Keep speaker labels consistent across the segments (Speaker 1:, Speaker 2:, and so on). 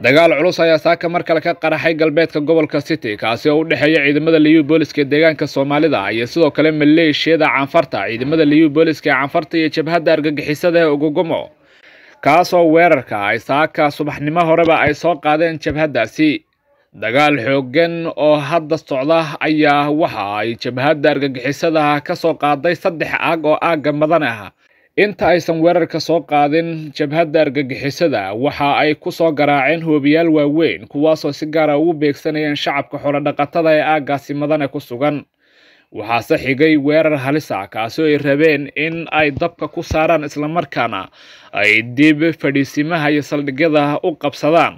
Speaker 1: dagaal culus ayaa saaka mar kale ka qaraxay galbeedka gobolka city kaasi oo u dhexeeya ciidamada liyu booliska ee deegaanka soomaalida iyo sidoo kale maleeshiyada canfarta ciidamada liyu booliska ee canfarta iyo jabhadda argagixisada ee ugugomo kaasoo weerarka ay saaka subaxnimo horeba ay soo qaadeen jabhaddaasi dagaal xooggan oo hadda socda ayaa waxa ay jabhadda argagixisada ka soo qaaday saddex aag oo aagga madan ah inta aysan weerarka soo qaadin jabhadda argagixisada waxa ay ku soo garaaceen hoobiyaal waaweyn kuwaasoo si gaara ah ugu beegsanayeen shacabka xoolo dhaqatada ee aaggaasi madane ku sugan waxaase xigay weerar halisa ah, kaasoo ay rabeen in ay dabka ku saaraan islamarkaana ay dib fadhiisimaha iyo saldhigyada u qabsadaan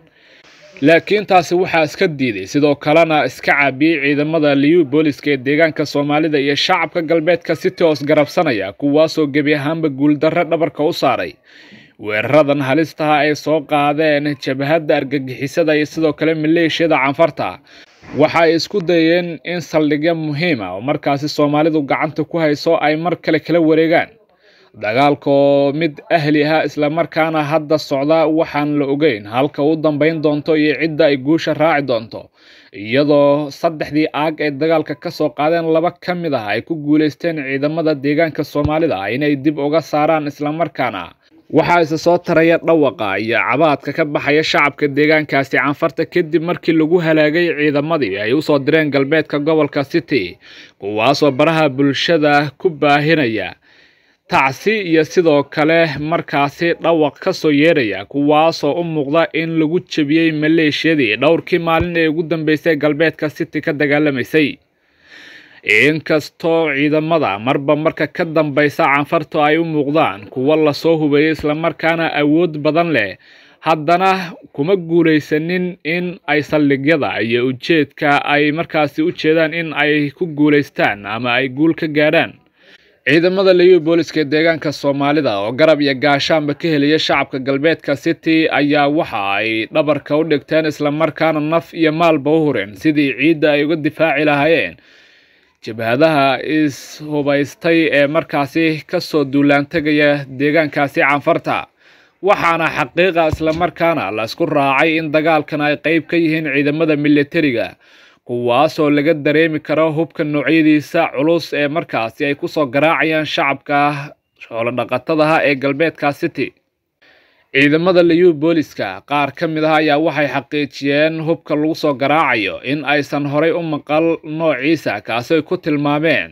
Speaker 1: laakiin taasi waxaa iska diiday sidoo kalena iska caabiyey ciidamada liyu booliska ee deegaanka soomaalida iyo shacabka galbeedka si toos garabsanaya kuwaasoo gebi ahaanba guuldarre dhabarka u saaray weeraradan halistaha ah ay soo qaadeen jabhadda argagixisada iyo sidoo kale maleeshiyada canfarta waxa ay isku dayeen in saldhigyo muhiima ah oo markaasi soomaalidu gacanta ku hayso ay mar kale kala wareegaan dagaalkoo mid ahli ahaa islamarkaana hadda socda waxaan la ogeyn halka u dambayn doonto iyo cidda ay guusha raaci doonto iyadoo saddexdii aag ee dagaalka ka soo qaadeen laba ka mid ah ay ku guulaysteen ciidamada deegaanka soomaalida inay dib uga saaraan islamarkaana waxaa isa soo taraya dhawaqa iyo cabaadka ka baxaya shacabka deegaankaasi canfarta kadib markii lagu halaagay ciidamadii ay u soo direen galbeedka gobolka city kuwaasoo baraha bulshada ku baahinaya tacsi iyo sidoo kale markaasi dhawaq ka soo yeeraya kuwaasoo u muuqda in lagu jebiyey maleeshiyadii dhowrkii maalin ee ugu dambeysay galbeedka city ka dagaalamaysay inkastoo ciidamada marba marka ka dambaysa canfartu ay u muuqdaan kuwo lasoo hubeeyey islamarkaana awood badan leh haddana kuma guulaysanin in ay saldhigyada iyo ujeedka ay markaasi u jeedaan in ay ku guulaystaan ama ay guul ka gaadhaan ciidamada liyu booliska deegaanka soomaalida oo garab iyo gaashaanba ka helaya shacabka galbeedka city ayaa waxa ay dhabarka u dhigteen islamarkaana naf iyo maalba u hureen sidii ciidda ay uga difaaci lahaayeen jabhadaha is-hubaystay ee markaasi kasoo duulaantegaya deegaankaasi canfarta waxaana xaqiiqa islamarkaana laisku raacay in dagaalkan ay qayb ka yihiin ciidamada militariga kuwaasoo laga dareemi karo hubka noocyadiisa culus ee markaasi ay ku soo garaacayaan shacabka xoolodhaqatadaha ah ee galbeedka city ciidamada layu booliska qaar ka mid ah ayaa waxay xaqiijiyeen hubka lagu soo garaacayo in aysan horay u maqal noociisa kaasi ay ku tilmaameen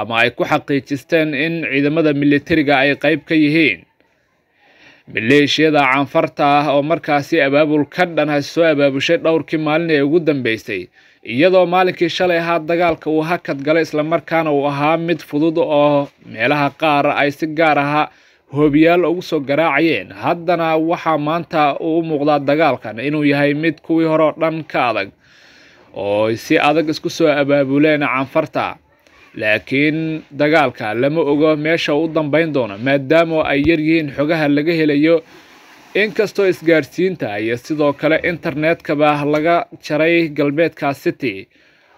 Speaker 1: ama ay ku xaqiijisteen in ciidamada militariga ay qayb ka yihiin maleeshiyada canfarta ah oo markaasi abaabul ka dhan ha soo abaabushay dhowrkii maalin ee ugu dambaysay iyadoo maalinkii shalay ahaa dagaalka uu hakad galay islamarkaana uu ahaa mid fudud oo meelaha qaar ay si gaar aha hoobiyaal ugu soo garaacayeen haddana waxaa maanta u muuqdaa dagaalkan inuu yahay mid kuwii hore oo dhan ka adag oo si adag isku soo abaabuleen canfarta laakiin dagaalka lama ogo meesha u dambayn doono maadaama ay yar yihiin xogaha laga helayo inkastoo isgaadhsiinta iyo sidoo kale internetkaba laga jaray galbeedka city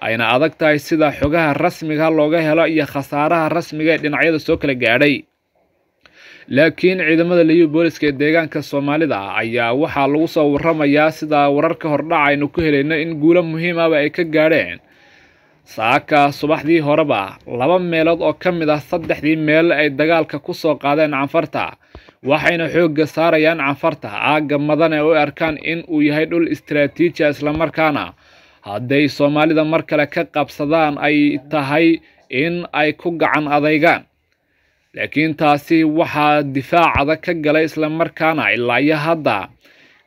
Speaker 1: ayna adag tahay sida xogaha rasmiga looga helo iyo khasaaraha rasmiga ee dhinacyada soo kala gaadhay laakiin ciidamada booliska ee deegaanka soomaalida ayaa waxaa lagu soo waramayaa sida wararka hordhaca aynu ku helayno in guulo muhiim ahba ay ka gaadheen saaka subaxdii horeba laba meelood oo ka mid ah saddexdii meel ay dagaalka ku soo qaadeen canfarta waxayna xoogga saarayaan canfarta aagga madane u arkaan in uu yahay dhul istaraatiiji islamarkaana hadday soomaalida mar kale ka qabsadaan ay tahay in ay ku gacan adeygaan laakiin taasi waxaa difaac adag ka galay islamarkaana ilaa iyo hadda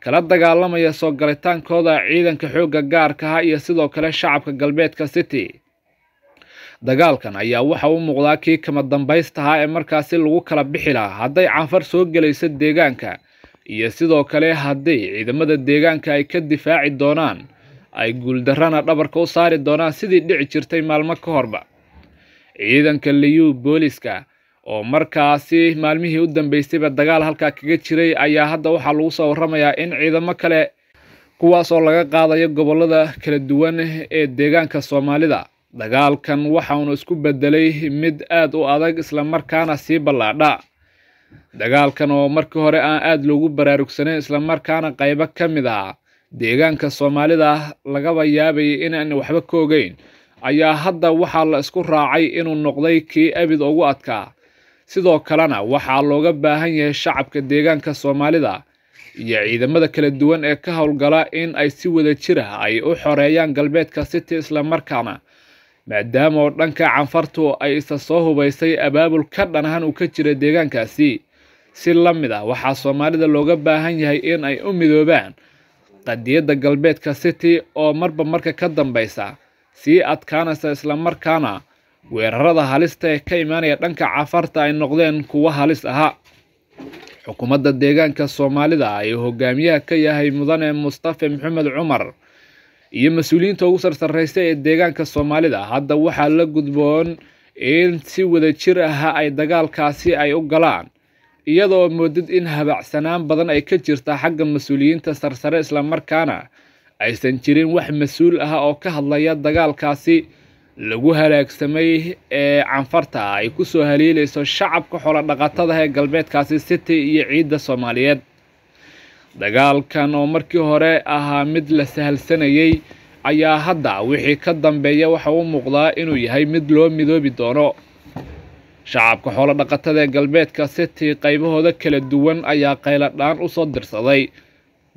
Speaker 1: kala dagaalamaya soo galitaankooda ciidanka xoogga gaarkaha ah iyo sidoo kale shacabka galbeedka city dagaalkan ayaa waxa u muuqdaa kii kama dambaystahaa ee markaasi lagu kala bixi lahaa hadday canfar soo gelayso deegaanka iyo sidoo kale hadday ciidamada deegaanka ay ka difaaci doonaan ay guuldarana dhabarka u saari doonaan sidii dhici jirtay maalmo ka horba ciidanka liyuu booliska oo markaasi maalmihii u dambeystayba dagaal halkaa kaga jiray ayaa hadda waxaa lagu soo warramayaa in ciidamo kale kuwaasoo laga qaadayo gobollada kala duwan ee deegaanka soomaalida dagaalkan waxauna isku beddelay mid aad u adag islamarkaana sii ballaadha dagaalkan oo markii hore aan aada loogu baraarugsanayn islamarkaana qaybo ka mid ah deegaanka soomaalida lagaba yaabayay inaan waxba ka ogeyn ayaa hadda waxaa la isku raacay inuu noqday kii abid ugu adkaa sidoo kalena waxaa looga baahan yahay shacabka deegaanka soomaalida iyo ciidamada kala duwan ee ka howlgala in ay si wada jir ah ay u xoreeyaan galbeedka city islamarkaana maadaama oo dhanka canfartu ay isa soo hubaysay abaabul ka dhanahan uu ka jira deegaankaasi si la mid ah waxaa soomaalida looga baahan yahay in ay u midoobaan qadiyadda galbeedka city oo marba marka ka dambaysa sii adkaanaysa islamarkaana weerarada halista ee ka imaanaya dhanka cafarta ay noqdeen kuwo halis ahaa xukuumadda deegaanka soomaalida ayuu hogaamiyaha ka yahay mudane mustafe maxamed cumar iyo mas-uuliyiinta ugu sarsareystay ee deegaanka soomaalida hadda waxaa la gudboon in si wada jir aha ay dagaalkaasi ay u galaan iyadoo moodid in habacsanaan badan ay ka jirta xagga mas-uuliyiinta sarsare islamarkaana aysan jirin wax mas-uul ah oo ka hadlaya dagaalkaasi lagu halaagsamay ee canfarta ay ku soo haliilayso shacabka xoolo dhaqatada ee galbeedkaasi city iyo ciidda soomaaliyeed dagaalkan oo markii hore ahaa mid la sahalsanayey ayaa hadda wixii ka dambeeya waxa u muuqdaa inuu yahay mid loo midoobi doono shacabka xoolo dhaqatada ee galbeedka city qaybahooda kala duwan ayaa qayladhaan u soo dirsaday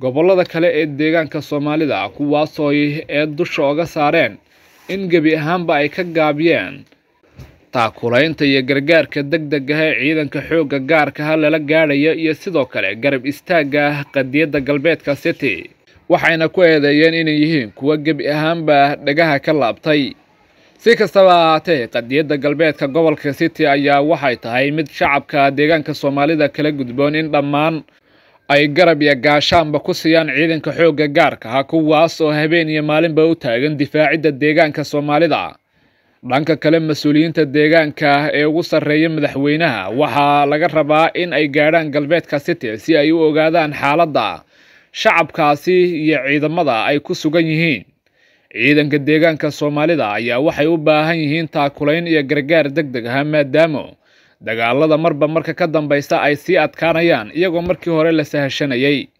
Speaker 1: gobollada kale ee deegaanka soomaalida kuwaasoo ee dusha oga saareen in gebi ahaanba ay ka gaabiyeen taakulaynta iyo gargaarka degdega ah ee ciidanka xoogga gaarkaha ah lala gaadhayo iyo sidoo kale garab istaagga ah qadiyadda galbeedka city waxayna ku eedeeyeen inay yihiin kuwa gebi ahaanba dhagaha ka laabtay si kastaba ahaatee qadiyadda galbeedka gobolka city ayaa waxay tahay mid shacabka deegaanka soomaalida kala gudboon in dhammaan ay garab iyo gaashaanba ku siiyaan ciidanka xoogga gaarka ha ah, kuwaas oo habeen iyo maalinba u taagan difaacidda deegaanka soomaalida dhanka kale mas-uuliyiinta deegaanka ah ee ugu sarreeya madaxweynaha waxaa laga rabaa in ay gaadhaan galbeedka city si ay u ogaadaan xaaladda shacabkaasi iyo ciidamada ay ku sugan yihiin ciidanka deegaanka soomaalida ayaa waxay u baahan yihiin taakulayn iyo gargaar deg deg ah maadaamo dagaalada marba marka ka dambaysta ay sii adkaanayaan iyagoo markii hore la sahashanayey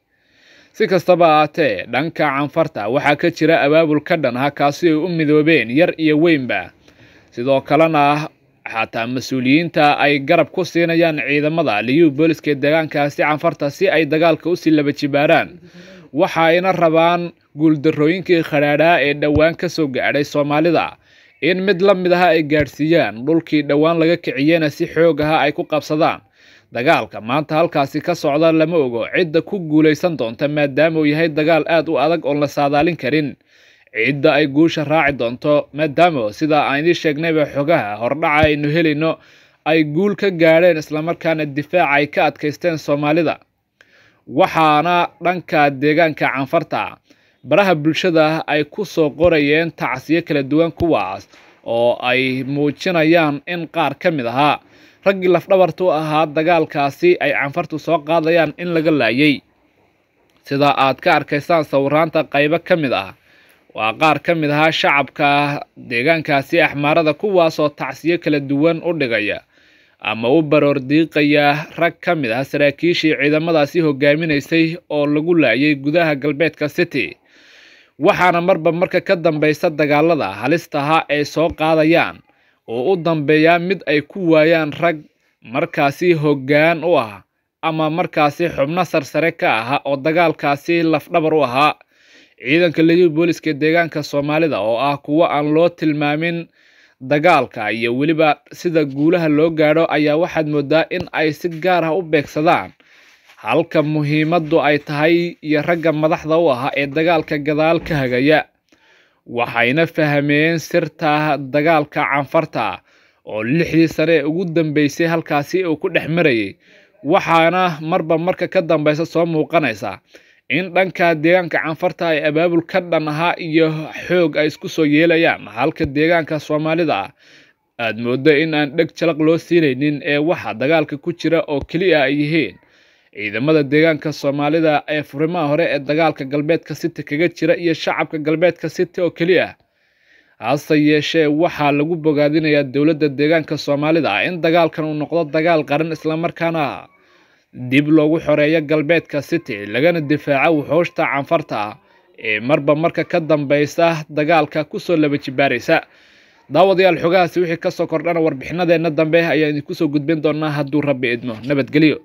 Speaker 1: si kastaba ahaatee dhanka canfarta waxaa ka jira abaabul ka dhan ah kaasi ay u midoobeen yar iyo weynba sidoo kalena xataa mas-uuliyiinta ay garab ku siinayaan ciidamada liyuu booliska deegaankaasi canfarta si ay dagaalka u sii laba jibaaraan waxa ayna rabaan guuldarrooyinkii khadhaadhaa ee dhowaan ka soo gaadhay soomaalida in mid la mid aha ay gaadhsiiyaan dhulkii dhowaan laga kiciyena si xoog aha ay ku qabsadaan dagaalka maanta halkaasi ka socda lama ogo cidda ku guulaysan doonta maadaama uu yahay dagaal aad u adag oon la saadaalin karin cidda ay guusha raaci doonto maadaama sida aan idiin sheegnayba xogaha hordhaca aynu helayno ay guul ka gaadheen islamarkaana difaac ay ka adkaysteen soomaalida waxaana dhanka deegaanka canfarta baraha bulshada ay ku soo qorayeen tacsiyo kala duwan kuwaas oo ay muujinayaan in qaar ka mid ahaa raggii lafdhabartu ahaa dagaalkaasi ay canfartu soo qaadayaan in laga laayay sida aad ka arkaysaan sawiraanta qaybo ka mid ah waa qaar ka mid ahaa shacabka deegaankaasi axmaarada kuwaasoo tacsiyo kala duwan u dhigaya ama u baroor diiqaya rag ka mid ah saraakiishii ciidamadaasi hogaaminaysay oo lagu laayay gudaha galbeedka city waxaana marba marka ka dambaysa dagaalada halistaha ay soo qaadayaan oo u dambeeya mid ay ku waayaan rag markaasi hoggaan u ah ama markaasi xubno sarsare ka aha oo dagaalkaasi lafdhabar u ahaa ciidanka leyii booliska deegaanka soomaalida oo ah kuwo aan loo tilmaamin dagaalka iyo weliba sida guulaha loo gaadho ayaa waxaad moodaa in ay si gaar ah u beegsadaan halka muhiimaddu ay tahay iyo ragga madaxda u ahaa ee dagaalka gadaal ka hagaya waxayna fahmeen sirta dagaalka canfarta ah oo lixdii sane ee ugu dambaysay halkaasi uu ku dhex marayay waxaana marba marka ka dambaysa soo muuqanaysa in dhanka deegaanka canfarta ay abaabul ka dhan ahaa iyo xoog ay isku soo yeelayaan halka deegaanka soomaalida ah aada mooddo in aan dheg jalaq loo siinaynin ee waxa dagaalka ku jira oo keliya ay yihiin ciidamada deegaanka soomaalida ee furimaha hore ee dagaalka galbeedka city kaga jira iyo shacabka galbeedka city oo keliya hase yeeshee waxaa lagu bogaadinayaa dowladda deegaanka soomaalida in dagaalkan uu noqdo dagaal qaran islamarkaana dib loogu xoreeyo galbeedka city lagana difaaco waxooshta canfarta ah ee marba marka ka dambeysa dagaalka kusoo laba jibaaraysa daawadayaal xogahaasi wixii kasoo kordhana warbixinadeenna dambe ayaan soo gudbin doonaa hadduu rabbi idmo nabadgelyo